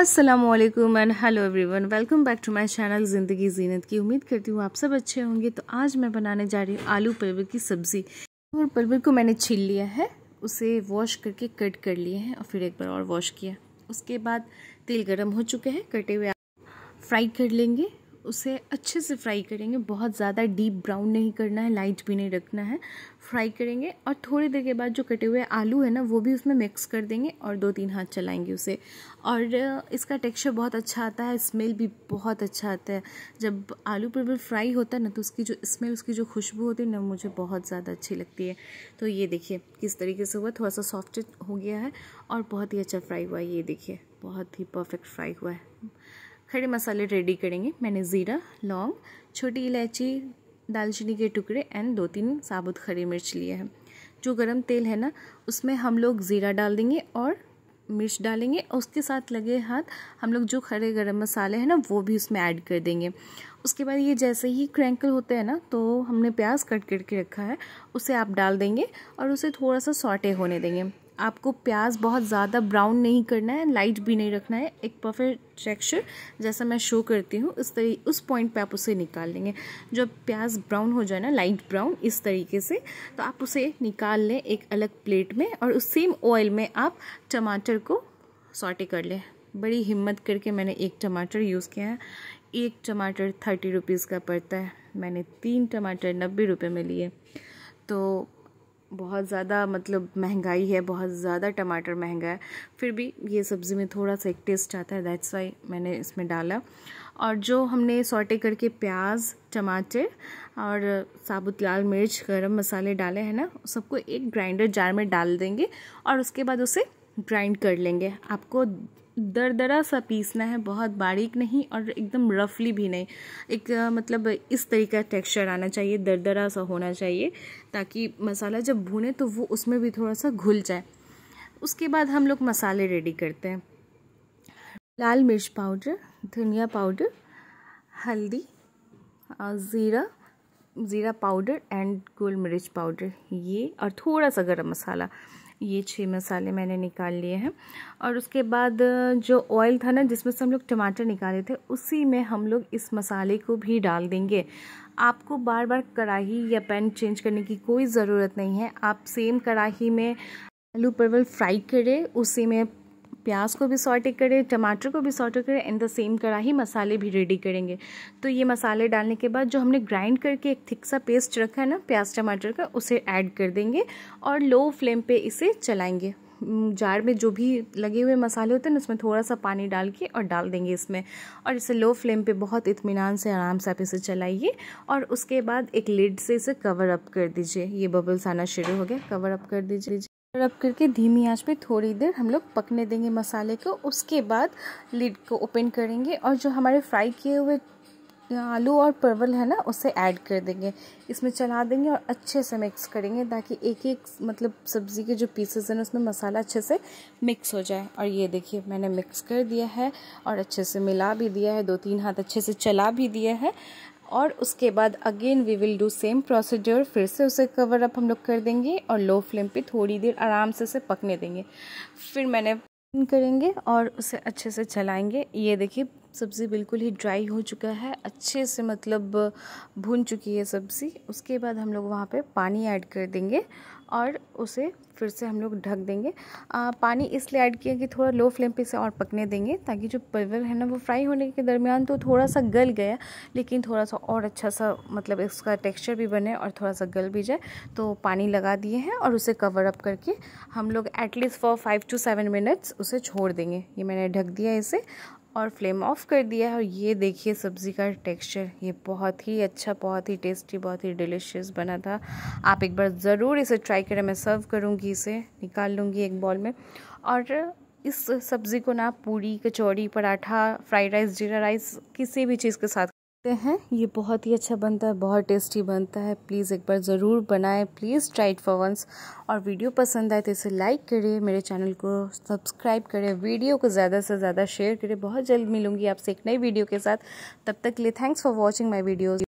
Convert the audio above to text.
Aslam and hello everyone welcome back to my channel ज़िंदगी जीनत की उम्मीद करती हूँ आप सब अच्छे होंगे तो आज मैं बनाने जा रही हूँ आलू पलवर की सब्ज़ी और पलवर को मैंने छील लिया है उसे वॉश करके कट कर लिए हैं और फिर एक बार और वॉश किया उसके बाद तेल गर्म हो चुके हैं कटे हुए फ्राई कर लेंगे उसे अच्छे से फ्राई करेंगे बहुत ज़्यादा डीप ब्राउन नहीं करना है लाइट भी नहीं रखना है फ्राई करेंगे और थोड़ी देर के बाद जो कटे हुए आलू है ना वो भी उसमें मिक्स कर देंगे और दो तीन हाथ चलाएंगे उसे और इसका टेक्सचर बहुत अच्छा आता है स्मेल भी बहुत अच्छा आता है जब आलू पर फ्राई होता है ना तो उसकी जो स्मेल उसकी जो खुशबू होती है ना मुझे बहुत ज़्यादा अच्छी लगती है तो ये देखिए किस तरीके से हुआ थोड़ा सा सॉफ्ट हो गया है और बहुत ही अच्छा फ्राई हुआ है ये देखिए बहुत ही परफेक्ट फ्राई हुआ है खड़े मसाले रेडी करेंगे मैंने ज़ीरा लौंग छोटी इलायची दालचीनी के टुकड़े एंड दो तीन साबुत खड़ी मिर्च लिए हैं जो गरम तेल है ना उसमें हम लोग ज़ीरा डाल देंगे और मिर्च डालेंगे और उसके साथ लगे हाथ हम लोग जो खड़े गरम मसाले हैं ना वो भी उसमें ऐड कर देंगे उसके बाद ये जैसे ही क्रैंकल होते हैं ना तो हमने प्याज कट करके रखा है उसे आप डाल देंगे और उसे थोड़ा सा सॉटे होने देंगे आपको प्याज बहुत ज़्यादा ब्राउन नहीं करना है लाइट भी नहीं रखना है एक परफेक्ट टेक्सचर जैसा मैं शो करती हूँ उस तरी उस पॉइंट पे आप उसे निकाल लेंगे जब प्याज ब्राउन हो जाए ना लाइट ब्राउन इस तरीके से तो आप उसे निकाल लें एक अलग प्लेट में और उस सेम ऑयल में आप टमाटर को सॉटे कर लें बड़ी हिम्मत करके मैंने एक टमाटर यूज़ किया है एक टमाटर थर्टी रुपीज़ का पड़ता है मैंने तीन टमाटर नब्बे रुपये में लिए तो बहुत ज़्यादा मतलब महंगाई है बहुत ज़्यादा टमाटर महंगा है फिर भी ये सब्ज़ी में थोड़ा सा एक टेस्ट आता है दैट्स वाई मैंने इसमें डाला और जो हमने सॉटे करके प्याज टमाटर और साबुत लाल मिर्च गरम मसाले डाले हैं ना सबको एक ग्राइंडर जार में डाल देंगे और उसके बाद उसे ग्राइंड कर लेंगे आपको दरदरा सा पीसना है बहुत बारीक नहीं और एकदम रफली भी नहीं एक मतलब इस तरीका टेक्सचर आना चाहिए दरदरा सा होना चाहिए ताकि मसाला जब भुने तो वो उसमें भी थोड़ा सा घुल जाए उसके बाद हम लोग मसाले रेडी करते हैं लाल मिर्च पाउडर धनिया पाउडर हल्दी ज़ीरा ज़ीरा पाउडर एंड गोल मिर्च पाउडर ये और थोड़ा सा गरम मसाला ये छः मसाले मैंने निकाल लिए हैं और उसके बाद जो ऑयल था ना जिसमें से हम लोग टमाटर निकाले थे उसी में हम लोग इस मसाले को भी डाल देंगे आपको बार बार कढ़ाही या पैन चेंज करने की कोई ज़रूरत नहीं है आप सेम कढ़ाही में आलू परवल फ्राई करें उसी में प्याज को भी सॉटे करें टमाटर को भी सॉटे करें एंड द सेम कढ़ाई मसाले भी रेडी करेंगे तो ये मसाले डालने के बाद जो हमने ग्राइंड करके एक थिक सा पेस्ट रखा है ना प्याज टमाटर का उसे ऐड कर देंगे और लो फ्लेम पे इसे चलाएंगे जार में जो भी लगे हुए मसाले होते हैं उसमें थोड़ा सा पानी डाल के और डाल देंगे इसमें और इसे लो फ्लेम पे बहुत इतमान से आराम से आप इसे चलाइए और उसके बाद एक लिड से इसे कवर अप कर दीजिए ये बबल्स आना शुरू हो गया कवर अप कर दीजिए रब करके धीमी आंच पे थोड़ी देर हम लोग पकने देंगे मसाले को उसके बाद लिड को ओपन करेंगे और जो हमारे फ्राई किए हुए आलू और परवल है ना उसे ऐड कर देंगे इसमें चला देंगे और अच्छे से मिक्स करेंगे ताकि एक एक मतलब सब्ज़ी के जो पीसेस हैं उसमें मसाला अच्छे से मिक्स हो जाए और ये देखिए मैंने मिक्स कर दिया है और अच्छे से मिला भी दिया है दो तीन हाथ अच्छे से चला भी दिया है और उसके बाद again we will do same procedure फिर से उसे कवर अप हम लोग कर देंगे और लो फ्लेम पे थोड़ी देर आराम से उसे पकने देंगे फिर मैंने करेंगे और उसे अच्छे से चलाएंगे ये देखिए सब्ज़ी बिल्कुल ही ड्राई हो चुका है अच्छे से मतलब भून चुकी है सब्ज़ी उसके बाद हम लोग वहाँ पे पानी ऐड कर देंगे और उसे फिर से हम लोग ढक देंगे आ, पानी इसलिए ऐड किया कि थोड़ा लो फ्लेम पे इसे और पकने देंगे ताकि जो परवल है ना वो फ्राई होने के दरमियान तो थोड़ा सा गल गया लेकिन थोड़ा सा और अच्छा सा मतलब इसका टेक्सचर भी बने और थोड़ा सा गल भी जाए तो पानी लगा दिए हैं और उसे कवर अप करके हम लोग at least for five to seven minutes उसे छोड़ देंगे ये मैंने ढक दिया इसे और फ्लेम ऑफ कर दिया है और ये देखिए सब्ज़ी का टेक्सचर ये बहुत ही अच्छा बहुत ही टेस्टी बहुत ही डिलिशियस बना था आप एक बार ज़रूर इसे ट्राई करें मैं सर्व करूँगी इसे निकाल लूँगी एक बॉल में और इस सब्ज़ी को ना puri kachori paratha fried rice jeera rice किसी भी चीज़ के साथ सकते हैं ये बहुत ही अच्छा बनता है बहुत टेस्टी बनता है प्लीज़ एक बार ज़रूर बनाएं please try it for once और वीडियो पसंद आए तो इसे लाइक करें मेरे चैनल को सब्सक्राइब करें वीडियो को ज़्यादा से ज़्यादा शेयर करें बहुत जल्द मिलूंगी आपसे एक नई वीडियो के साथ तब तक के लिए thanks for watching my videos